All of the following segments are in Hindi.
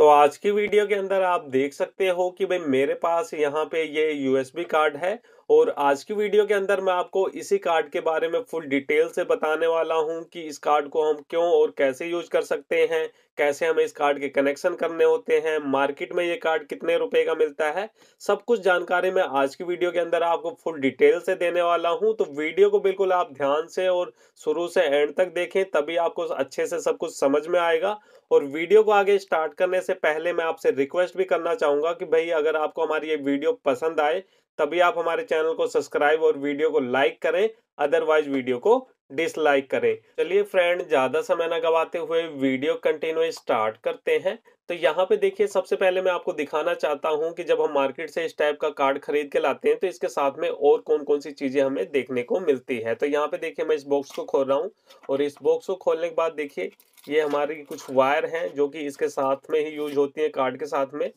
तो आज की वीडियो के अंदर आप देख सकते हो कि भाई मेरे पास यहाँ पे ये यूएसबी कार्ड है और आज की वीडियो के अंदर मैं आपको इसी कार्ड के बारे में फुल डिटेल से बताने वाला हूं कि इस कार्ड को हम क्यों और कैसे यूज कर सकते हैं कैसे हमें इस कार्ड के कनेक्शन करने होते हैं मार्केट में ये कार्ड कितने रुपए का मिलता है सब कुछ जानकारी मैं आज की वीडियो के अंदर आपको फुल डिटेल से देने वाला हूँ तो वीडियो को बिल्कुल आप ध्यान से और शुरू से एंड तक देखें तभी आपको अच्छे से सब कुछ समझ में आएगा और वीडियो को आगे स्टार्ट करने से पहले मैं आपसे रिक्वेस्ट भी करना चाहूँगा कि भाई अगर आपको हमारी ये वीडियो पसंद आए तभी आप हमारे चैनल को सब्सक्राइब और वीडियो को लाइक करें अदरवाइज वीडियो को डिसलाइक करें चलिए फ्रेंड ज़्यादा समय ना गवाते हुए वीडियो कंटिन्यू स्टार्ट करते हैं तो यहाँ पे देखिए सबसे पहले मैं आपको दिखाना चाहता हूँ कि जब हम मार्केट से इस टाइप का कार्ड खरीद के लाते हैं तो इसके साथ में और कौन कौन सी चीज़ें हमें देखने को मिलती है तो यहाँ पे देखिए मैं इस बॉक्स को खोल रहा हूँ और इस बॉक्स को खोलने के बाद देखिए ये हमारी कुछ वायर हैं जो कि इसके साथ में ही यूज होती है कार्ड के साथ में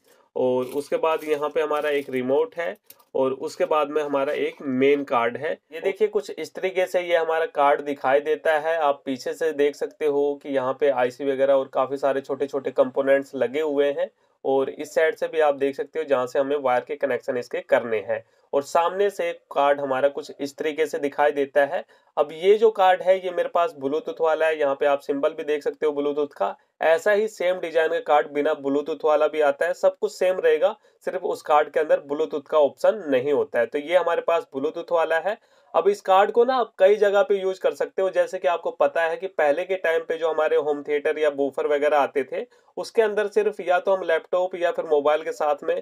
और उसके बाद यहाँ पे हमारा एक रिमोट है और उसके बाद में हमारा एक मेन कार्ड है ये देखिए कुछ इस तरीके से ये हमारा कार्ड दिखाई देता है आप पीछे से देख सकते हो कि यहाँ पे आईसी वगैरह और काफ़ी सारे छोटे छोटे कंपोनेंट्स लगे हुए हैं और इस साइड से भी आप देख सकते हो जहाँ से हमें वायर के कनेक्शन इसके करने हैं और सामने से कार्ड हमारा कुछ इस तरीके से दिखाई देता है अब ये जो कार्ड है ये मेरे पास ब्लूटूथ वाला है यहाँ पे आप सिंबल भी देख सकते हो ब्लूटूथ का ऐसा ही सेम डिजाइन का कार्ड बिना ब्लूटूथ वाला भी आता है सब कुछ सेम रहेगा सिर्फ उस कार्ड के अंदर ब्लूटूथ का ऑप्शन नहीं होता है तो ये हमारे पास ब्लूटूथ वाला है अब इस कार्ड को ना आप कई जगह पे यूज कर सकते हो जैसे कि आपको पता है कि पहले के टाइम पे जो हमारे होम थिएटर या बूफर वगैरह आते थे उसके अंदर सिर्फ या तो हम लैपटॉप या फिर मोबाइल के साथ में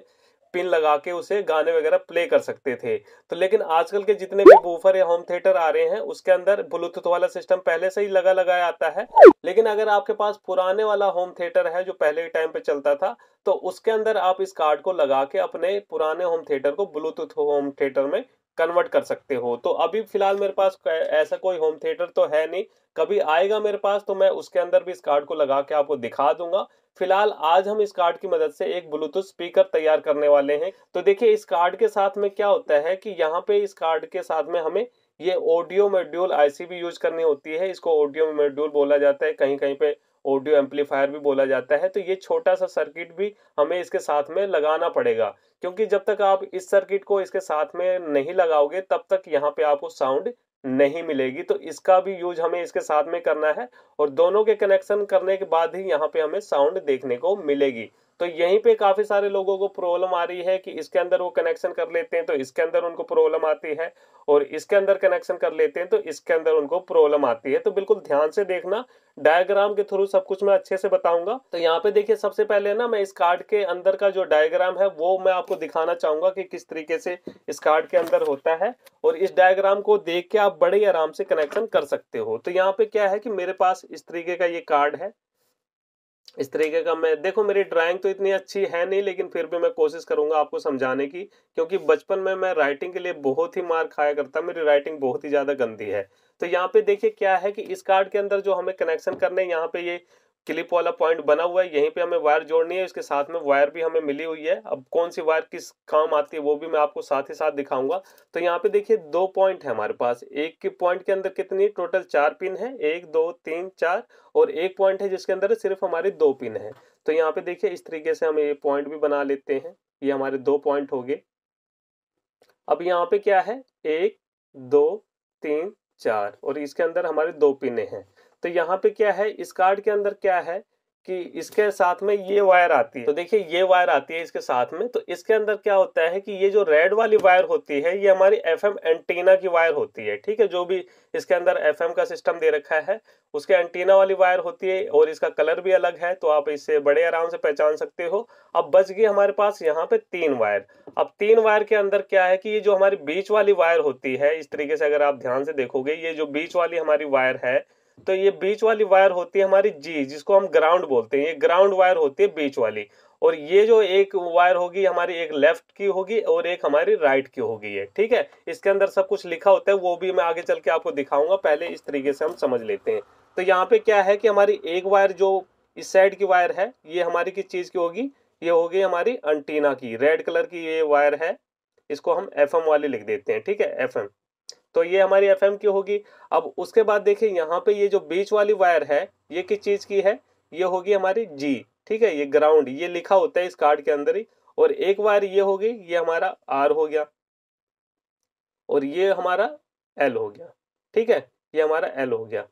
पिन लगा के उसे गाने वगैरह प्ले कर सकते थे तो लेकिन आजकल के जितने भी बूफर या होम थिएटर आ रहे हैं उसके अंदर ब्लूटूथ वाला सिस्टम पहले से ही लगा लगाया आता है लेकिन अगर आपके पास पुराने वाला होम थिएटर है जो पहले के टाइम पे चलता था तो उसके अंदर आप इस कार्ड को लगा के अपने पुराने होम थिएटर को ब्लूटूथ होम थिएटर में कन्वर्ट कर सकते हो तो अभी फिलहाल मेरे पास ऐसा कोई होम थिएटर तो है नहीं कभी आएगा मेरे पास तो मैं उसके अंदर भी इस कार्ड को लगा के आपको दिखा दूंगा फिलहाल आज हम इस कार्ड की मदद से एक ब्लूटूथ स्पीकर तैयार करने वाले हैं तो देखिए इस कार्ड के साथ में क्या होता है कि यहाँ पे इस कार्ड के साथ में हमें ये ऑडियो मेड्यूल आईसी भी यूज करनी होती है इसको ऑडियो मेड्यूल बोला जाता है कहीं कहीं पे ऑडियो एम्पलीफायर भी बोला जाता है तो ये छोटा सा सर्किट भी हमें इसके साथ में लगाना पड़ेगा क्योंकि जब तक आप इस सर्किट को इसके साथ में नहीं लगाओगे तब तक यहाँ पे आपको साउंड नहीं मिलेगी तो इसका भी यूज हमें इसके साथ में करना है और दोनों के कनेक्शन करने के बाद ही यहाँ पे हमें साउंड देखने को मिलेगी तो यहीं पे काफ़ी सारे लोगों को प्रॉब्लम आ रही है कि इसके अंदर वो कनेक्शन कर लेते हैं तो इसके अंदर उनको प्रॉब्लम आती है और इसके अंदर कनेक्शन कर लेते हैं तो इसके अंदर उनको प्रॉब्लम आती है तो बिल्कुल ध्यान से देखना डायग्राम के थ्रू सब कुछ मैं अच्छे से बताऊंगा तो यहाँ पे देखिए सबसे पहले ना मैं इस कार्ड के अंदर का जो डायग्राम है वो मैं आपको दिखाना चाहूंगा कि किस तरीके से इस कार्ड के अंदर होता है और इस डायग्राम को देख के आप बड़े आराम से कनेक्शन कर सकते हो तो यहाँ पे क्या है कि मेरे पास इस तरीके का ये कार्ड है इस तरीके का मैं देखो मेरी ड्राइंग तो इतनी अच्छी है नहीं लेकिन फिर भी मैं कोशिश करूंगा आपको समझाने की क्योंकि बचपन में मैं राइटिंग के लिए बहुत ही मार खाया करता मेरी राइटिंग बहुत ही ज़्यादा गंदी है तो यहाँ पे देखिए क्या है कि इस कार्ड के अंदर जो हमें कनेक्शन करने यहाँ पे ये क्लिप वाला पॉइंट बना हुआ है यहीं पे हमें वायर जोड़नी है इसके साथ में वायर भी हमें मिली हुई है अब कौन सी वायर किस काम आती है वो भी मैं आपको साथ ही साथ दिखाऊंगा तो यहाँ पे देखिए दो पॉइंट है हमारे पास एक के पॉइंट के अंदर कितनी टोटल चार पिन है एक दो तीन चार और एक पॉइंट है जिसके अंदर सिर्फ हमारे दो पिन है तो यहाँ पे देखिए इस तरीके से हम ये पॉइंट भी बना लेते हैं ये हमारे दो पॉइंट हो गए अब यहाँ पे क्या है एक दो तीन चार और इसके अंदर हमारे दो पिने हैं तो यहाँ पे क्या है इस कार्ड के अंदर क्या है कि इसके साथ में ये वायर आती है तो देखिए ये वायर आती है इसके साथ में तो इसके अंदर क्या होता है कि ये जो रेड वाली वायर होती है ये हमारी एफएम एंटीना की वायर होती है ठीक है जो भी इसके अंदर एफएम का सिस्टम दे रखा है उसके एंटीना वाली वायर होती है और इसका कलर भी अलग है तो आप इसे बड़े आराम से पहचान सकते हो अब बच गई हमारे पास यहाँ पे तीन वायर अब तीन वायर के अंदर क्या है कि ये जो हमारी बीच वाली वायर होती है इस तरीके से अगर आप ध्यान से देखोगे ये जो बीच वाली हमारी वायर है तो ये बीच वाली वायर होती है हमारी जी जिसको हम ग्राउंड बोलते हैं ये ग्राउंड वायर होती है बीच वाली और ये जो एक वायर होगी हमारी एक लेफ्ट की होगी और एक हमारी राइट की होगी ये ठीक है इसके अंदर सब कुछ लिखा होता है वो भी मैं आगे चल के आपको दिखाऊंगा पहले इस तरीके से हम समझ लेते हैं तो यहाँ पे क्या है कि हमारी एक वायर जो इस साइड की वायर है ये हमारी किस चीज़ की होगी ये होगी हमारी अंटीना की रेड कलर की ये वायर है इसको हम एफ वाली लिख देते हैं ठीक है एफ तो ये हमारी एफ की होगी अब उसके बाद देखिए यहाँ पे ये जो बीच वाली वायर है ये किस चीज़ की है ये होगी हमारी जी ठीक है ये ग्राउंड ये लिखा होता है इस कार्ड के अंदर ही और एक वायर ये होगी ये हमारा आर हो गया और ये हमारा एल हो गया ठीक है ये हमारा एल हो गया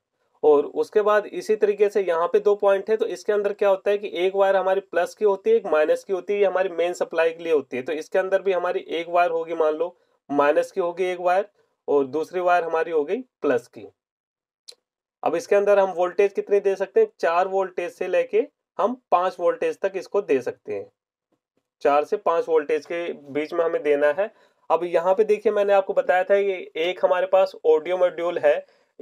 और उसके बाद इसी तरीके से यहाँ पे दो पॉइंट है तो इसके अंदर क्या होता है कि एक वायर हमारी प्लस की होती है एक माइनस की होती है ये हमारी मेन सप्लाई के लिए होती है तो इसके अंदर भी हमारी एक वायर होगी मान लो माइनस की होगी एक वायर और दूसरी वायर हमारी हो गई प्लस की अब इसके अंदर हम वोल्टेज कितनी दे सकते हैं चार वोल्टेज से लेके हम पांच वोल्टेज तक इसको दे सकते हैं चार से पांच वोल्टेज के बीच में हमें देना है अब यहाँ पे देखिए मैंने आपको बताया था ये एक हमारे पास ऑडियो मॉड्यूल है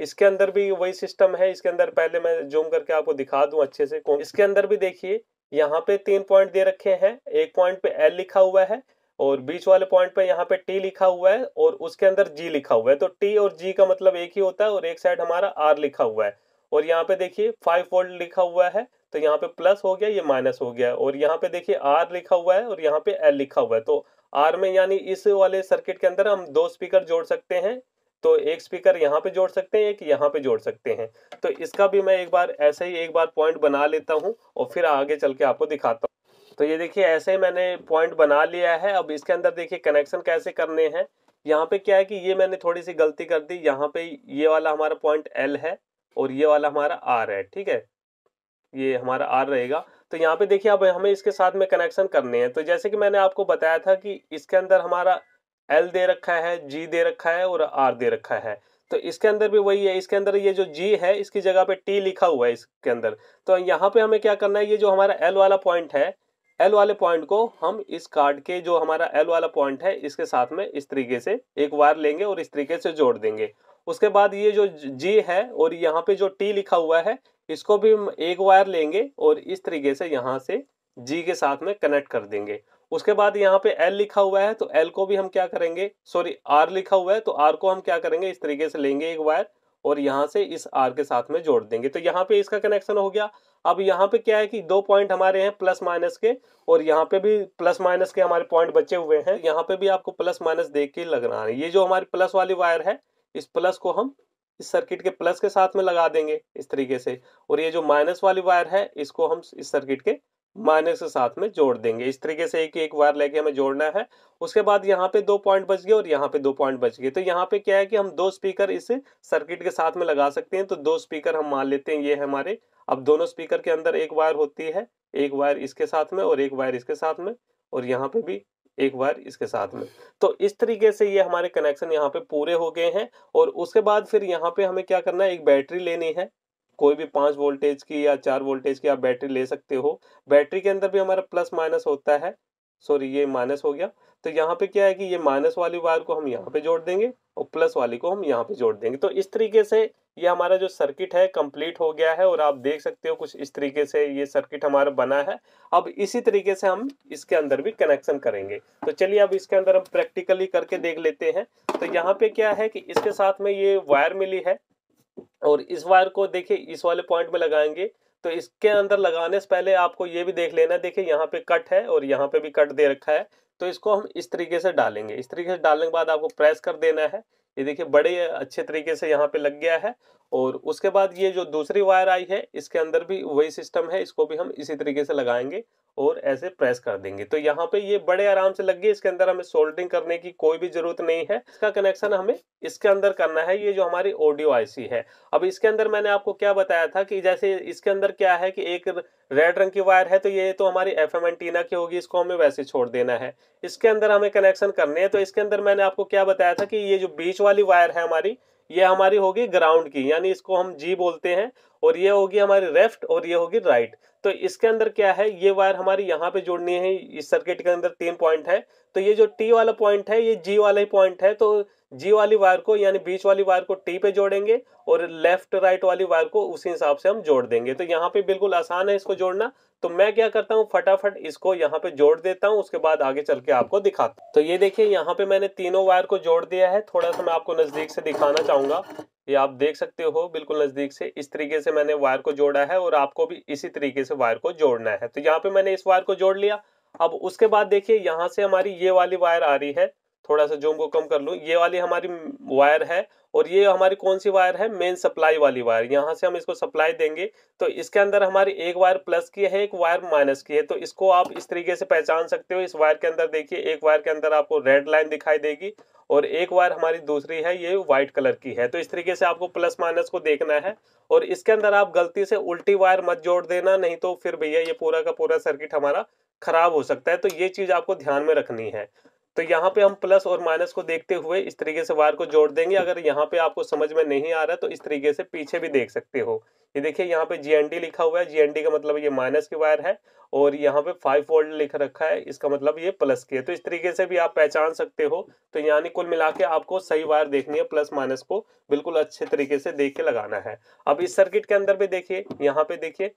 इसके अंदर भी वही सिस्टम है इसके अंदर पहले मैं जूम करके आपको दिखा दूं अच्छे से इसके अंदर भी देखिए यहाँ पे तीन पॉइंट दे रखे हैं एक पॉइंट पे एल लिखा हुआ है और बीच वाले पॉइंट पे यहाँ पे टी लिखा हुआ है और उसके अंदर जी लिखा हुआ है तो टी और जी का मतलब एक ही होता है और एक साइड हमारा आर लिखा हुआ है और यहाँ पे देखिए फाइव वोल्ट लिखा हुआ है तो यहाँ पे प्लस हो गया ये माइनस हो गया और यहाँ पे देखिए आर लिखा हुआ है और यहाँ पे एल लिखा हुआ है तो आर में यानी इस वाले सर्किट के अंदर हम दो स्पीकर जोड़ सकते हैं तो एक स्पीकर यहाँ पे जोड़ सकते हैं एक यहाँ पे जोड़ सकते हैं तो इसका भी मैं एक बार ऐसे ही एक बार पॉइंट बना लेता हूँ और फिर आगे चल के आपको दिखाता हूँ तो ये देखिए ऐसे ही मैंने पॉइंट बना लिया है अब इसके अंदर देखिए कनेक्शन कैसे करने हैं यहाँ पे क्या है कि ये मैंने थोड़ी सी गलती कर दी यहाँ पे ये वाला हमारा पॉइंट एल है और ये वाला हमारा आर है ठीक है ये हमारा आर रहेगा तो यहाँ पे देखिए अब हमें इसके साथ में कनेक्शन करने हैं तो जैसे कि मैंने आपको बताया था कि इसके अंदर हमारा एल दे रखा है जी दे रखा है और आर दे रखा है तो इसके अंदर भी वही है इसके अंदर ये जो जी है इसकी जगह पे टी लिखा हुआ है इसके अंदर तो यहाँ पे हमें क्या करना है ये जो हमारा एल वाला पॉइंट है एल वाले पॉइंट को हम इस कार्ड के जो हमारा एल वाला पॉइंट है इसके साथ में इस तरीके से एक वायर लेंगे और इस तरीके से जोड़ देंगे उसके बाद ये जो जी है और यहाँ पे जो टी लिखा हुआ है इसको भी हम एक वायर लेंगे और इस तरीके से यहाँ से जी के साथ में कनेक्ट कर देंगे उसके बाद यहाँ पे एल लिखा हुआ है तो एल को भी हम क्या करेंगे सॉरी आर लिखा हुआ है तो आर को हम क्या करेंगे इस तरीके से लेंगे एक वायर और यहाँ से इस आर के साथ में जोड़ देंगे तो यहाँ पे इसका कनेक्शन हो गया अब यहाँ पे क्या है कि दो पॉइंट हमारे हैं प्लस माइनस के और यहाँ पे भी प्लस माइनस के हमारे पॉइंट बचे हुए हैं यहाँ पे भी आपको प्लस माइनस देख के लगना है ये जो हमारी प्लस वाली वायर है इस प्लस को हम इस सर्किट के प्लस के साथ में लगा देंगे इस तरीके से और ये जो माइनस वाली वायर है इसको हम इस सर्किट के माइनस के साथ में जोड़ देंगे इस तरीके से एक एक वायर लेके हमें जोड़ना है उसके बाद यहाँ पे दो पॉइंट बच गए और यहाँ पे दो पॉइंट बच गए तो यहाँ पे क्या है कि हम दो स्पीकर इस सर्किट के साथ में लगा सकते हैं तो दो स्पीकर हम मान लेते हैं ये है हमारे अब दोनों स्पीकर के अंदर एक वायर होती है एक वायर इसके साथ में और एक वायर इसके साथ में और यहाँ पे भी एक बार इसके साथ में तो इस तरीके से ये हमारे कनेक्शन यहाँ पे पूरे हो गए हैं और उसके बाद फिर यहाँ पे हमें क्या करना है एक बैटरी लेनी है कोई भी पाँच वोल्टेज की या चार वोल्टेज की आप बैटरी ले सकते हो बैटरी के अंदर भी हमारा प्लस माइनस होता है सॉरी ये माइनस हो गया तो यहाँ पे क्या है कि ये माइनस वाली वायर को हम यहाँ पे जोड़ देंगे और प्लस वाली को हम यहाँ पे जोड़ देंगे तो इस तरीके से ये हमारा जो सर्किट है कंप्लीट हो गया है और आप देख सकते हो कुछ इस तरीके से ये सर्किट हमारा बना है अब इसी तरीके से हम इसके अंदर भी कनेक्शन करेंगे तो चलिए अब इसके अंदर हम प्रैक्टिकली करके देख लेते हैं तो यहाँ पे क्या है कि इसके साथ में ये वायर मिली है और इस वायर को देखिए इस वाले पॉइंट में लगाएंगे तो इसके अंदर लगाने से पहले आपको ये भी देख लेना है देखिए यहाँ पे कट है और यहाँ पे भी कट दे रखा है तो इसको हम इस तरीके से डालेंगे इस तरीके से डालने के बाद आपको प्रेस कर देना है ये देखिए बड़े अच्छे तरीके से यहाँ पे लग गया है और उसके बाद ये जो दूसरी वायर आई है इसके अंदर भी वही सिस्टम है इसको भी हम इसी तरीके से लगाएंगे और ऐसे प्रेस कर देंगे तो यहाँ पे ये बड़े आराम से लग गए इसके अंदर हमें सोल्डिंग करने की कोई भी जरूरत नहीं है इसका कनेक्शन हमें इसके अंदर करना है ये जो हमारी ऑडियो आईसी है अब इसके अंदर मैंने आपको क्या बताया था कि जैसे इसके अंदर क्या है कि एक रेड रंग की वायर है तो ये तो हमारी एफ एम एंटीना की होगी इसको हमें वैसे छोड़ देना है इसके अंदर हमें कनेक्शन करने हैं तो इसके अंदर मैंने आपको क्या बताया था कि ये जो बीच वाली वायर है हमारी ये हमारी होगी ग्राउंड की यानी इसको हम जी बोलते हैं और ये होगी हमारी लेफ्ट और ये होगी राइट तो इसके अंदर क्या है ये वायर हमारी यहाँ पे जोड़नी है इस सर्किट के अंदर तीन पॉइंट है तो ये जो टी वाला पॉइंट है ये जी वाला ही पॉइंट है तो जी वाली वायर को यानी बीच वाली वायर को टी पे जोड़ेंगे और लेफ्ट राइट वाली वायर को उसी हिसाब से हम जोड़ देंगे तो यहाँ पे बिल्कुल आसान है इसको जोड़ना तो मैं क्या करता हूँ फटाफट इसको यहाँ पे जोड़ देता हूँ उसके बाद आगे चल के आपको दिखाता तो ये देखिए यहाँ पे मैंने तीनों वायर को जोड़ दिया है थोड़ा सा मैं आपको नज़दीक से दिखाना चाहूंगा ये आप देख सकते हो बिल्कुल नज़दीक से इस तरीके से मैंने वायर को जोड़ा है और आपको भी इसी तरीके से वायर को जोड़ना है तो यहाँ पे मैंने इस वायर को जोड़ लिया अब उसके बाद देखिए यहाँ से हमारी ये वाली वायर आ रही है थोड़ा सा जूम को कम कर लूँ ये वाली हमारी वायर है और ये हमारी कौन सी वायर है मेन सप्लाई वाली वायर यहाँ से हम इसको सप्लाई देंगे तो इसके अंदर हमारी एक वायर प्लस की है एक वायर माइनस की है तो इसको आप इस तरीके से पहचान सकते हो इस वायर के अंदर देखिए एक वायर के अंदर आपको रेड लाइन दिखाई देगी और एक वायर हमारी दूसरी है ये व्हाइट कलर की है तो इस तरीके से आपको प्लस माइनस को देखना है और इसके अंदर आप गलती से उल्टी वायर मत जोड़ देना नहीं तो फिर भैया ये पूरा का पूरा सर्किट हमारा खराब हो सकता है तो ये चीज़ आपको ध्यान में रखनी है तो यहाँ पे हम प्लस और माइनस को देखते हुए इस तरीके से वायर को जोड़ देंगे अगर यहाँ पे आपको समझ में नहीं आ रहा तो इस तरीके से पीछे भी देख सकते हो ये देखिए यहाँ पे जीएनडी लिखा हुआ है जीएनडी का मतलब ये माइनस की वायर है और यहाँ पे फाइव वोल्ट लिख रखा है इसका मतलब ये प्लस की है तो इस तरीके से भी आप पहचान सकते हो तो यानी कुल मिला के आपको सही वायर देखनी है प्लस माइनस को बिल्कुल अच्छे तरीके से देख के लगाना है अब इस सर्किट के अंदर भी देखिए यहाँ पे देखिए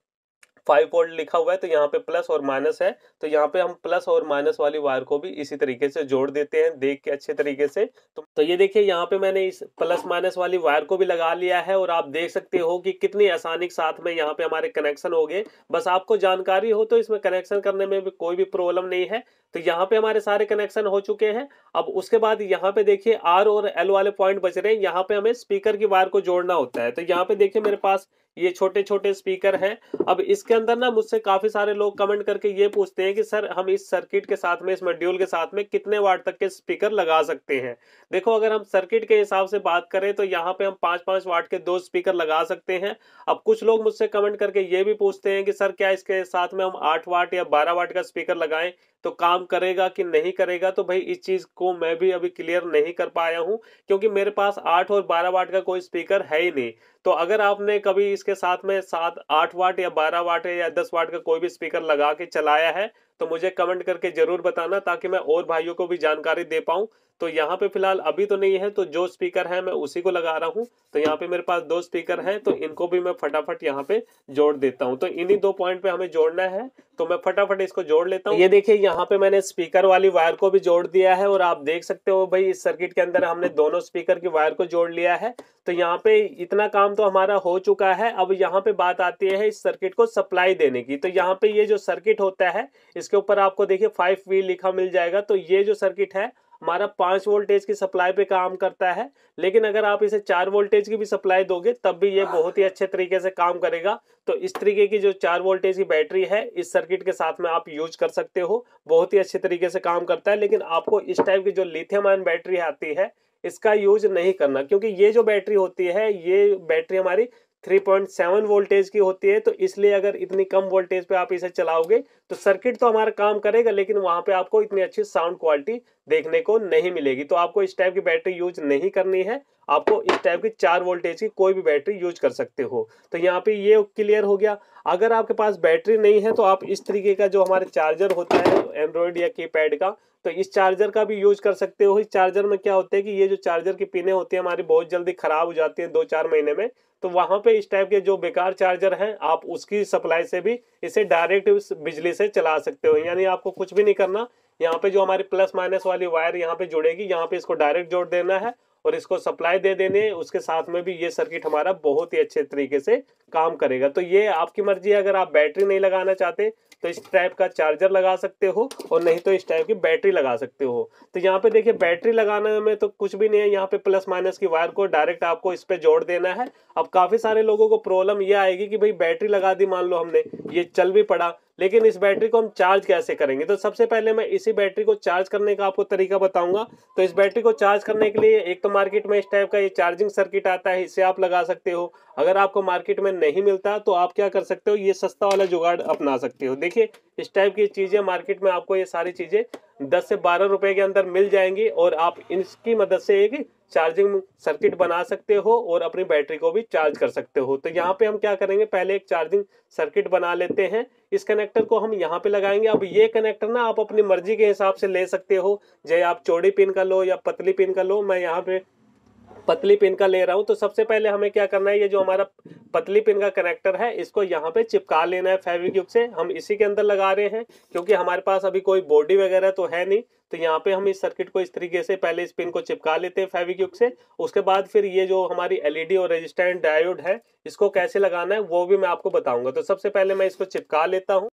फाइव वोल्ट लिखा हुआ है तो यहाँ पे प्लस और माइनस है तो यहाँ पे हम प्लस और माइनस वाली वायर को भी इसी तरीके से जोड़ देते हैं देख के अच्छे तरीके से तो, तो ये देखिए यहाँ पे मैंने इस प्लस माइनस वाली वायर को भी लगा लिया है और आप देख सकते हो कि कितनी आसानी के साथ में यहाँ पे हमारे कनेक्शन हो गए बस आपको जानकारी हो तो इसमें कनेक्शन करने में भी कोई भी प्रॉब्लम नहीं है तो यहाँ पे हमारे सारे कनेक्शन हो चुके हैं अब उसके बाद यहाँ पे देखिए आर और एल वाले पॉइंट बच रहे हैं यहाँ पे हमें स्पीकर की वायर को जोड़ना होता है तो यहाँ पे देखिए मेरे पास ये छोटे छोटे स्पीकर हैं अब इसके अंदर ना मुझसे काफ़ी सारे लोग कमेंट करके ये पूछते हैं कि सर हम इस सर्किट के साथ में इस मॉड्यूल के साथ में कितने वाट तक के स्पीकर लगा सकते हैं देखो अगर हम सर्किट के हिसाब से बात करें तो यहाँ पे हम पांच पांच वाट के दो स्पीकर लगा सकते हैं अब कुछ लोग मुझसे कमेंट करके ये भी पूछते हैं कि सर क्या इसके साथ में हम आठ वाट या बारह वाट का स्पीकर लगाए तो काम करेगा कि नहीं करेगा तो भाई इस चीज़ को मैं भी अभी क्लियर नहीं कर पाया हूँ क्योंकि मेरे पास आठ और बारह वाट का कोई स्पीकर है ही नहीं तो अगर आपने कभी इस इसके साथ में सात आठ वाट या बारह वाट या दस वाट का कोई भी स्पीकर लगा के चलाया है तो मुझे कमेंट करके जरूर बताना ताकि मैं और भाइयों को भी जानकारी दे पाऊँ तो यहाँ पे फिलहाल अभी तो नहीं है तो जो स्पीकर है मैं उसी को लगा रहा हूँ तो यहाँ पे मेरे पास दो स्पीकर हैं तो इनको भी मैं फटाफट यहाँ पे जोड़ देता हूँ तो इन्हीं दो पॉइंट पे हमें जोड़ना है तो मैं फटाफट इसको जोड़ लेता हूँ ये देखिए यहाँ पे मैंने स्पीकर वाली वायर को भी जोड़ दिया है और आप देख सकते हो भाई इस सर्किट के अंदर हमने दोनों स्पीकर की वायर को जोड़ लिया है तो यहाँ पे इतना काम तो हमारा हो चुका है अब यहाँ पे बात आती है इस सर्किट को सप्लाई देने की तो यहाँ पे ये जो सर्किट होता है इस इसके ऊपर आपको देखिए फाइव वी लिखा मिल जाएगा तो ये जो सर्किट है हमारा पांच वोल्टेज की सप्लाई पे काम करता है लेकिन अगर आप इसे चार वोल्टेज की भी सप्लाई दोगे तब भी ये बहुत ही अच्छे तरीके से काम करेगा तो इस तरीके की जो चार वोल्टेज की बैटरी है इस सर्किट के साथ में आप यूज कर सकते हो बहुत ही अच्छे तरीके से काम करता है लेकिन आपको इस टाइप की जो लिथियम आयन बैटरी आती है इसका यूज नहीं करना क्योंकि ये जो बैटरी होती है ये बैटरी हमारी 3.7 वोल्टेज की होती है तो इसलिए अगर इतनी कम वोल्टेज पे आप इसे चलाओगे तो सर्किट तो हमारा काम करेगा लेकिन वहां पे आपको इतनी अच्छी साउंड क्वालिटी देखने को नहीं मिलेगी तो आपको इस टाइप की बैटरी यूज नहीं करनी है आपको इस टाइप की चार वोल्टेज की कोई भी बैटरी यूज कर सकते हो तो यहाँ पे ये क्लियर हो गया अगर आपके पास बैटरी नहीं है तो आप इस तरीके का जो हमारे चार्जर होता है एंड्रॉयड या पैड का तो इस चार्जर का भी यूज कर सकते हो इस चार्जर में क्या होता है कि ये जो चार्जर की पिने होती है हमारी बहुत जल्दी खराब हो जाती है दो चार महीने में तो वहां पे इस टाइप के जो बेकार चार्जर हैं आप उसकी सप्लाई से भी इसे डायरेक्ट बिजली से चला सकते हो यानी आपको कुछ भी नहीं करना यहाँ पे जो हमारी प्लस माइनस वाली वायर यहाँ पे जुड़ेगी यहाँ पे इसको डायरेक्ट जोड़ देना है और इसको सप्लाई दे देने उसके साथ में भी ये सर्किट हमारा बहुत ही अच्छे तरीके से काम करेगा तो ये आपकी मर्जी है अगर आप बैटरी नहीं लगाना चाहते तो इस टाइप का चार्जर लगा सकते हो और नहीं तो इस टाइप की बैटरी लगा सकते हो तो यहाँ पे देखिए बैटरी लगाने में तो कुछ भी नहीं है यहाँ पे प्लस माइनस की वायर को डायरेक्ट आपको इस पे जोड़ देना है अब काफ़ी सारे लोगों को प्रॉब्लम ये आएगी कि भाई बैटरी लगा दी मान लो हमने ये चल भी पड़ा लेकिन इस बैटरी को हम चार्ज कैसे करेंगे तो सबसे पहले मैं इसी बैटरी को चार्ज करने का आपको तरीका बताऊंगा तो इस बैटरी को चार्ज करने के लिए एक तो मार्केट में इस टाइप का ये चार्जिंग सर्किट आता है इसे आप लगा सकते हो अगर आपको मार्केट में नहीं मिलता तो आप क्या कर सकते हो ये सस्ता वाला जुगाड़ अपना सकते हो देखिए इस टाइप की चीज़ें मार्केट में आपको ये सारी चीज़ें दस से बारह रुपए के अंदर मिल जाएंगी और आप इसकी मदद से एक चार्जिंग सर्किट बना सकते हो और अपनी बैटरी को भी चार्ज कर सकते हो तो यहाँ पे हम क्या करेंगे पहले एक चार्जिंग सर्किट बना लेते हैं इस कनेक्टर को हम यहाँ पे लगाएंगे अब ये कनेक्टर ना आप अपनी मर्जी के हिसाब से ले सकते हो जैसे आप चौड़ी पिन का लो या पतली पिन का लो मैं यहाँ पे पतली पिन का ले रहा हूँ तो सबसे पहले हमें क्या करना है ये जो हमारा पतली पिन का कनेक्टर है इसको यहाँ पे चिपका लेना है फेविक्यूब से हम इसी के अंदर लगा रहे हैं क्योंकि हमारे पास अभी कोई बॉडी वगैरह तो है नहीं तो यहाँ पे हम इस सर्किट को इस तरीके से पहले इस पिन को चिपका लेते हैं फेविक्यूब से उसके बाद फिर ये जो हमारी एलईडी और रजिस्टेंट डायोड है इसको कैसे लगाना है वो भी मैं आपको बताऊंगा तो सबसे पहले मैं इसको चिपका लेता हूँ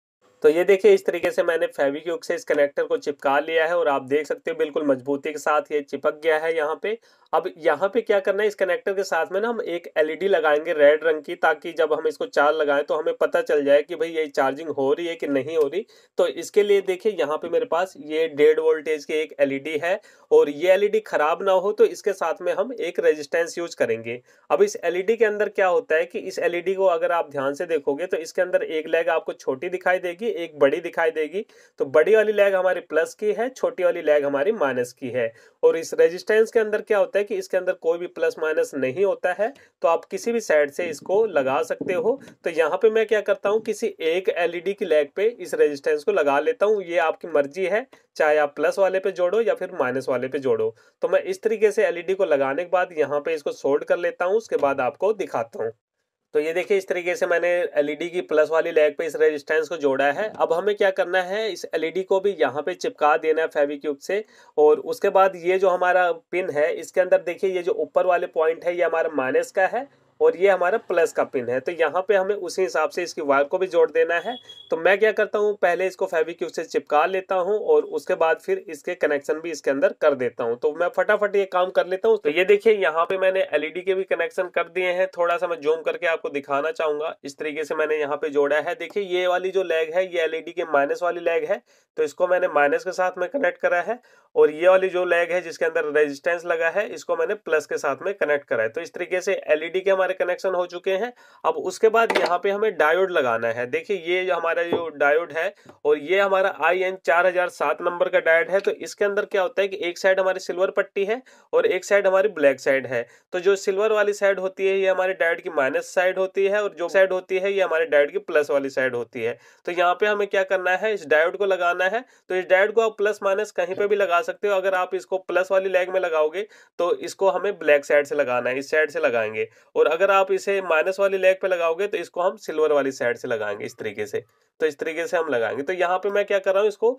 तो ये देखिए इस तरीके से मैंने फेविक्यूक से इस कनेक्टर को चिपका लिया है और आप देख सकते हो बिल्कुल मजबूती के साथ ये चिपक गया है यहाँ पे अब यहाँ पे क्या करना है इस कनेक्टर के साथ में ना हम एक एलईडी लगाएंगे रेड रंग की ताकि जब हम इसको चार्ज लगाएं तो हमें पता चल जाए कि भाई ये चार्जिंग हो रही है कि नहीं हो रही तो इसके लिए देखिए यहाँ पे मेरे पास ये डेढ़ वोल्टेज की एक एलईडी है और ये एलईडी खराब ना हो तो इसके साथ में हम एक रेजिस्टेंस यूज करेंगे अब इस एलईडी के अंदर क्या होता है कि इस एलईडी को अगर आप ध्यान से देखोगे तो इसके अंदर एक लेग आपको छोटी दिखाई देगी एक बड़ी दिखाई देगी तो बड़ी वाली लैग हमारी प्लस की है छोटी वाली लैग हमारी माइनस की है और इस रेजिस्टेंस के अंदर क्या होता है कि इसके अंदर कोई भी प्लस माइनस नहीं होता है तो आप किसी भी साइड से इसको लगा सकते हो तो यहाँ पे मैं क्या करता हूँ किसी एक एलईडी की लैग पे इस रेजिस्टेंस को लगा लेता हूँ ये आपकी मर्जी है चाहे आप प्लस वाले पे जोड़ो या फिर माइनस वाले पे जोड़ो तो मैं इस तरीके से एलईडी को लगाने के बाद यहाँ पे इसको सोल्ड कर लेता हूँ उसके बाद आपको दिखाता हूँ तो ये देखिए इस तरीके से मैंने एलईडी e की प्लस वाली लेग पे इस रेजिस्टेंस को जोड़ा है अब हमें क्या करना है इस एलईडी e को भी यहाँ पे चिपका देना है फेविक्यूब से और उसके बाद ये जो हमारा पिन है इसके अंदर देखिए ये जो ऊपर वाले पॉइंट है ये हमारा माइनस का है और ये हमारा प्लस का पिन है तो यहाँ पे हमें उसी हिसाब से इसकी वायर को भी जोड़ देना है तो मैं क्या करता हूँ पहले इसको फेविक्यू से चिपका लेता हूँ और उसके बाद फिर इसके कनेक्शन भी इसके अंदर कर देता हूँ तो मैं फटाफट ये काम कर लेता हूँ तो ये देखिए यहाँ पे मैंने एलईडी के भी कनेक्शन कर दिए हैं थोड़ा सा मैं जूम करके आपको दिखाना चाहूंगा इस तरीके से मैंने यहाँ पे जोड़ा है देखिये ये वाली जो लेग है ये एलईडी के माइनस वाली लेग है तो इसको मैंने माइनस के साथ में कनेक्ट करा है और ये वाली जो लेग है जिसके अंदर रेजिस्टेंस लगा है इसको मैंने प्लस के साथ में कनेक्ट करा है तो इस तरीके से एलईडी के हमारे हमारे कनेक्शन हो चुके हैं अब उसके बाद यहाँ पे हमें डायोड लगाना है देखिए ये जो हमारा जो डायोड है और ये हमारा आई एन चार हजार सात नंबर का डायोड है तो इसके अंदर क्या होता है कि एक साइड हमारी सिल्वर पट्टी है और एक साइड हमारी ब्लैक साइड है तो जो सिल्वर वाली साइड होती है ये हमारे डायोड की माइनस साइड होती है और जो साइड होती है ये हमारे डायोड की प्लस वाली साइड होती है तो यहाँ पे हमें क्या करना है इस डायोड को लगाना है तो इस डायोड को आप प्लस माइनस कहीं पे भी लगा सकते हो अगर आप इसको प्लस वाली लेग में लगाओगे तो इसको हमें ब्लैक साइड से लगाना है इस साइड से लगाएंगे और अगर अगर आप इसे माइनस वाली लेग पे लगाओगे तो इसको हम सिल्वर वाली साइड से लगाएंगे इस तरीके से तो इस तरीके से हम लगाएंगे तो यहाँ पे मैं क्या कर रहा हूँ इसको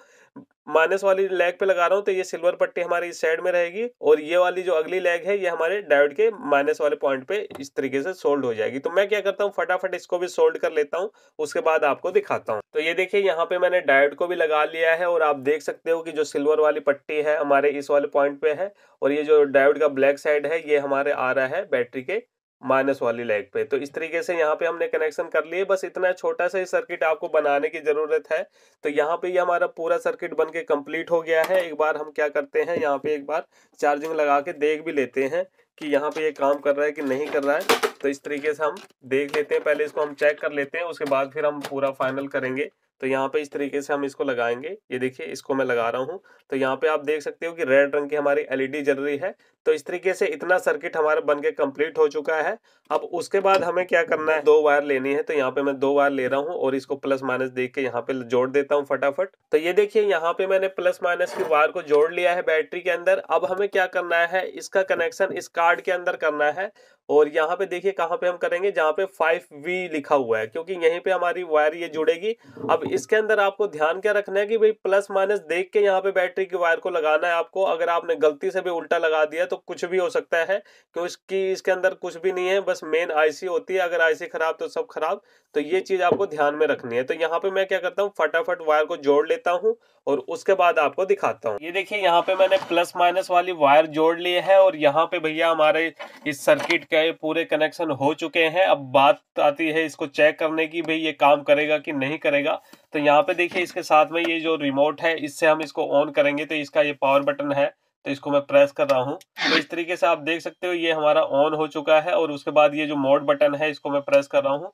माइनस वाली लेग पे लगा रहा हूँ तो ये सिल्वर पट्टी हमारी इस साइड में रहेगी और ये वाली जो अगली लेग है ये हमारे डायोड के माइनस वाले पॉइंट पे इस तरीके से सोल्ड हो जाएगी तो मैं क्या करता हूँ फटाफट इसको भी सोल्ड कर लेता हूँ उसके बाद आपको दिखाता हूँ तो ये देखिए यहाँ पे मैंने डायोड को भी लगा लिया है और आप देख सकते हो कि जो सिल्वर वाली पट्टी है हमारे इस वाले पॉइंट पे है और ये जो डायोड का ब्लैक साइड है ये हमारे आ रहा है बैटरी के माइनस वाली लेग पे तो इस तरीके से यहाँ पे हमने कनेक्शन कर लिए बस इतना छोटा सा ही सर्किट आपको बनाने की ज़रूरत है तो यहाँ पे ये यह हमारा पूरा सर्किट बन के कम्प्लीट हो गया है एक बार हम क्या करते हैं यहाँ पे एक बार चार्जिंग लगा के देख भी लेते हैं कि यहाँ पे ये यह काम कर रहा है कि नहीं कर रहा है तो इस तरीके से हम देख लेते हैं पहले इसको हम चेक कर लेते हैं उसके बाद फिर हम पूरा फाइनल करेंगे तो यहाँ पे इस तरीके से हम इसको लगाएंगे ये देखिए इसको मैं लगा रहा हूँ तो यहाँ पे आप देख सकते हो कि रेड रंग की हमारी एलईडी जल रही है तो इस तरीके से इतना सर्किट हमारे बन के कम्प्लीट हो चुका है अब उसके बाद हमें क्या करना है दो वायर लेनी है तो यहाँ पे मैं दो वायर ले रहा हूँ और इसको प्लस माइनस देख के यहाँ पे जोड़ देता हूँ फटाफट तो ये देखिए यहाँ पे मैंने प्लस माइनस की वायर को जोड़ लिया है बैटरी के अंदर अब हमें क्या करना है इसका कनेक्शन इस कार्ड के अंदर करना है और यहाँ पे देखिए कहाँ पे हम करेंगे जहाँ पे फाइव लिखा हुआ है क्योंकि यहीं पे हमारी वायर ये जुड़ेगी अब इसके अंदर आपको ध्यान क्या रखना है कि भाई प्लस माइनस देख के यहाँ पे बैटरी की वायर को लगाना है आपको अगर आपने गलती से भी उल्टा लगा दिया तो कुछ भी हो सकता है क्योंकि इसके अंदर कुछ भी नहीं है बस मेन आईसी होती है अगर आईसी खराब तो सब खराब तो ये चीज़ आपको ध्यान में रखनी है तो यहाँ पे मैं क्या करता हूँ फटाफट वायर को जोड़ लेता हूँ और उसके बाद आपको दिखाता हूँ ये देखिए यहाँ पे मैंने प्लस माइनस वाली वायर जोड़ ली है और यहाँ पे भैया हमारे इस सर्किट क्या ये पूरे कनेक्शन हो चुके हैं अब बात आती है इसको चेक करने की भाई ये काम करेगा कि नहीं करेगा तो यहाँ पे देखिए इसके साथ में ये जो रिमोट है इससे हम इसको ऑन करेंगे तो इसका ये पावर बटन है तो इसको मैं प्रेस कर रहा हूँ तो इस तरीके से आप देख सकते हो ये हमारा ऑन हो चुका है और उसके बाद ये जो मोड बटन है इसको मैं प्रेस कर रहा हूँ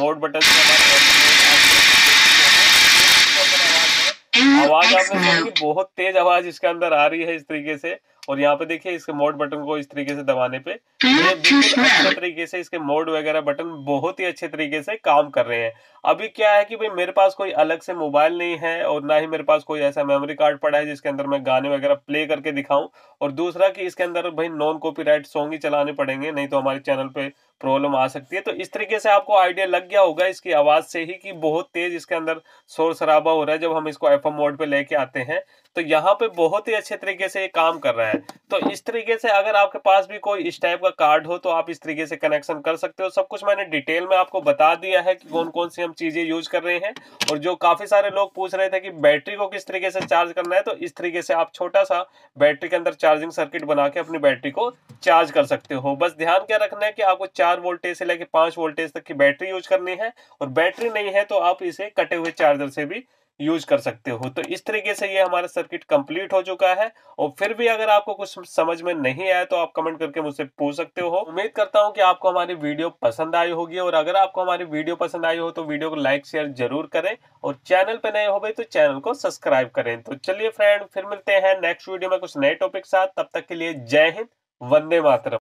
मोड बटन आवाज आपने बहुत तेज आवाज इसके अंदर आ रही है इस तरीके से और यहाँ पे देखिए इसके मोड बटन को इस तरीके से दबाने पे hmm? अच्छे तरीके से इसके मोड वगैरह बटन बहुत ही अच्छे तरीके से काम कर रहे हैं अभी क्या है कि भाई मेरे पास कोई अलग से मोबाइल नहीं है और ना ही मेरे पास कोई ऐसा मेमोरी कार्ड पड़ा है जिसके अंदर मैं गाने वगैरह प्ले करके दिखाऊं और दूसरा कि इसके अंदर भाई नॉन कॉपीराइट सॉन्ग ही चलाने पड़ेंगे नहीं तो हमारे चैनल पे प्रॉब्लम आ सकती है तो इस तरीके से आपको आइडिया लग गया होगा इसकी आवाज़ से ही कि बहुत तेज़ इसके अंदर शोर शराबा हो रहा है जब हम इसको एफ मोड पे लेके आते हैं तो यहाँ पे बहुत ही अच्छे तरीके से ये काम कर रहा है तो इस तरीके से अगर आपके पास भी कोई इस टाइप का कार्ड हो तो आप इस तरीके से कनेक्शन कर सकते हो सब कुछ मैंने डिटेल में आपको बता दिया है कि कौन कौन सी हम चीजें यूज कर रहे हैं और जो काफी सारे लोग पूछ रहे थे कि बैटरी को किस तरीके से चार्ज करना है तो इस तरीके से आप छोटा सा बैटरी के अंदर चार्जिंग सर्किट बना के अपनी बैटरी को चार्ज कर सकते हो बस ध्यान क्या रखना है कि आपको चार वोल्टेज से लेकर पांच वोल्टेज तक की बैटरी यूज करनी है और बैटरी नहीं है तो आप इसे कटे हुए चार्जर से भी यूज कर सकते हो तो इस तरीके से ये हमारा सर्किट कंप्लीट हो चुका है और फिर भी अगर आपको कुछ समझ में नहीं आया तो आप कमेंट करके मुझसे पूछ सकते हो उम्मीद करता हूँ कि आपको हमारी वीडियो पसंद आई होगी और अगर आपको हमारी वीडियो पसंद आई हो तो वीडियो को लाइक शेयर जरूर करें और चैनल पर नए हो गए तो चैनल को सब्सक्राइब करें तो चलिए फ्रेंड फिर मिलते हैं नेक्स्ट वीडियो में कुछ नए टॉपिक साथ तब तक के लिए जय हिंद वंदे मातरम